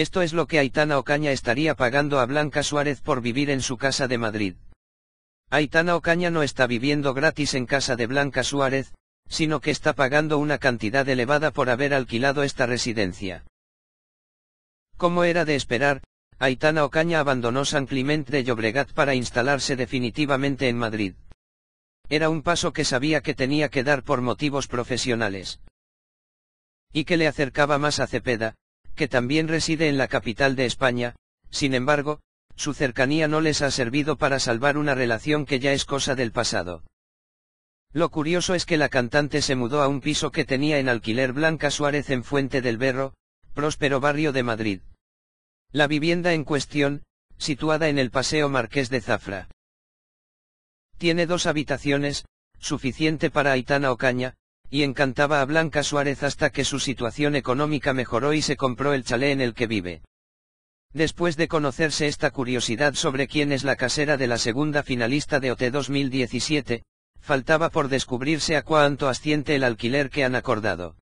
Esto es lo que Aitana Ocaña estaría pagando a Blanca Suárez por vivir en su casa de Madrid. Aitana Ocaña no está viviendo gratis en casa de Blanca Suárez, sino que está pagando una cantidad elevada por haber alquilado esta residencia. Como era de esperar, Aitana Ocaña abandonó San Climent de Llobregat para instalarse definitivamente en Madrid. Era un paso que sabía que tenía que dar por motivos profesionales. Y que le acercaba más a Cepeda, que también reside en la capital de España, sin embargo, su cercanía no les ha servido para salvar una relación que ya es cosa del pasado. Lo curioso es que la cantante se mudó a un piso que tenía en alquiler Blanca Suárez en Fuente del Berro, próspero barrio de Madrid. La vivienda en cuestión, situada en el Paseo Marqués de Zafra. Tiene dos habitaciones, suficiente para Aitana Ocaña, y encantaba a Blanca Suárez hasta que su situación económica mejoró y se compró el chalé en el que vive. Después de conocerse esta curiosidad sobre quién es la casera de la segunda finalista de OT 2017, faltaba por descubrirse a cuánto asciende el alquiler que han acordado.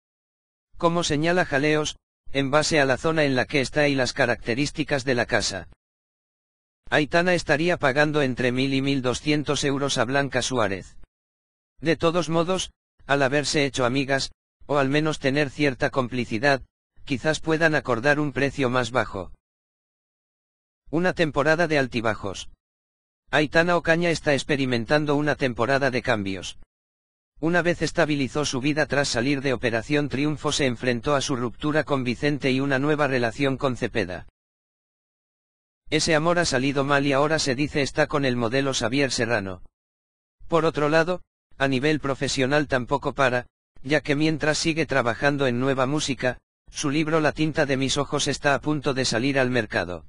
Como señala Jaleos, en base a la zona en la que está y las características de la casa. Aitana estaría pagando entre 1.000 y 1.200 euros a Blanca Suárez. De todos modos, al haberse hecho amigas, o al menos tener cierta complicidad, quizás puedan acordar un precio más bajo. Una temporada de altibajos. Aitana Ocaña está experimentando una temporada de cambios. Una vez estabilizó su vida tras salir de Operación Triunfo se enfrentó a su ruptura con Vicente y una nueva relación con Cepeda. Ese amor ha salido mal y ahora se dice está con el modelo Xavier Serrano. Por otro lado, a nivel profesional tampoco para, ya que mientras sigue trabajando en nueva música, su libro La tinta de mis ojos está a punto de salir al mercado.